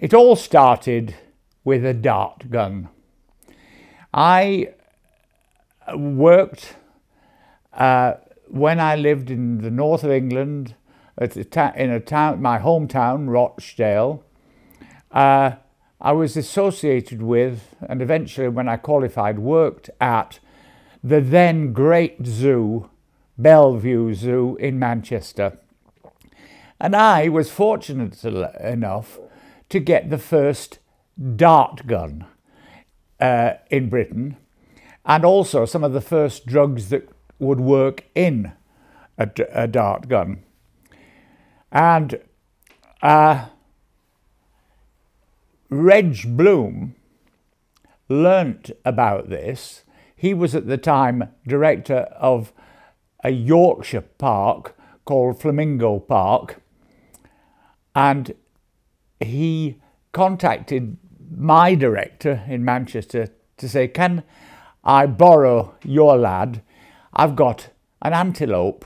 It all started with a dart gun. I uh, worked uh, when I lived in the north of England, in a town, my hometown, Rochdale. Uh, I was associated with, and eventually when I qualified, worked at the then great zoo, Bellevue Zoo in Manchester. And I was fortunate enough to get the first dart gun uh, in Britain and also some of the first drugs that would work in a, a dart gun. And uh, Reg Bloom learnt about this. He was at the time director of a Yorkshire park called Flamingo Park and he contacted my director in Manchester to say, Can I borrow your lad? I've got an antelope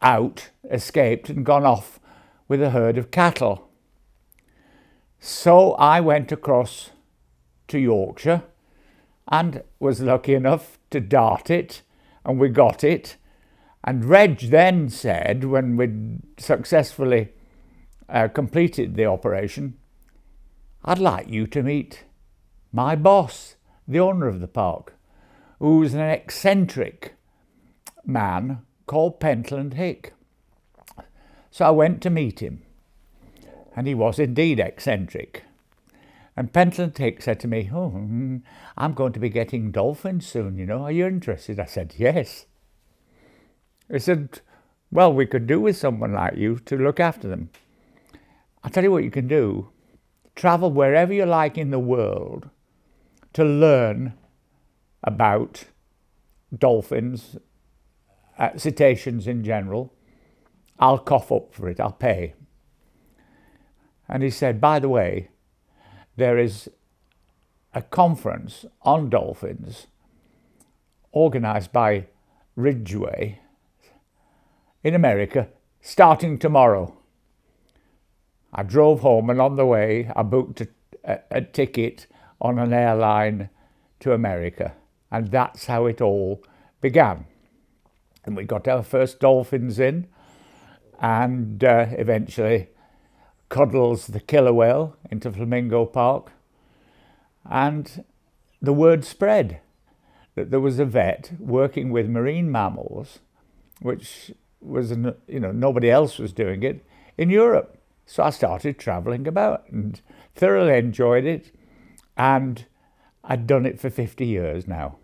out, escaped, and gone off with a herd of cattle. So I went across to Yorkshire and was lucky enough to dart it, and we got it. And Reg then said, when we'd successfully uh, completed the operation, I'd like you to meet my boss, the owner of the park, who's an eccentric man called Pentland Hick. So I went to meet him, and he was indeed eccentric. And Pentland Hick said to me, Oh, hmm, I'm going to be getting dolphins soon, you know, are you interested? I said, Yes. He said, Well, we could do with someone like you to look after them. I'll tell you what you can do travel wherever you like in the world to learn about dolphins, uh, cetaceans in general. I'll cough up for it, I'll pay. And he said, by the way, there is a conference on dolphins organised by Ridgeway in America starting tomorrow. I drove home and on the way I booked a, a, a ticket on an airline to America. And that's how it all began. And we got our first dolphins in and uh, eventually coddles the killer whale into Flamingo Park. And the word spread that there was a vet working with marine mammals, which was, you know, nobody else was doing it in Europe. So I started travelling about and thoroughly enjoyed it. And I'd done it for 50 years now.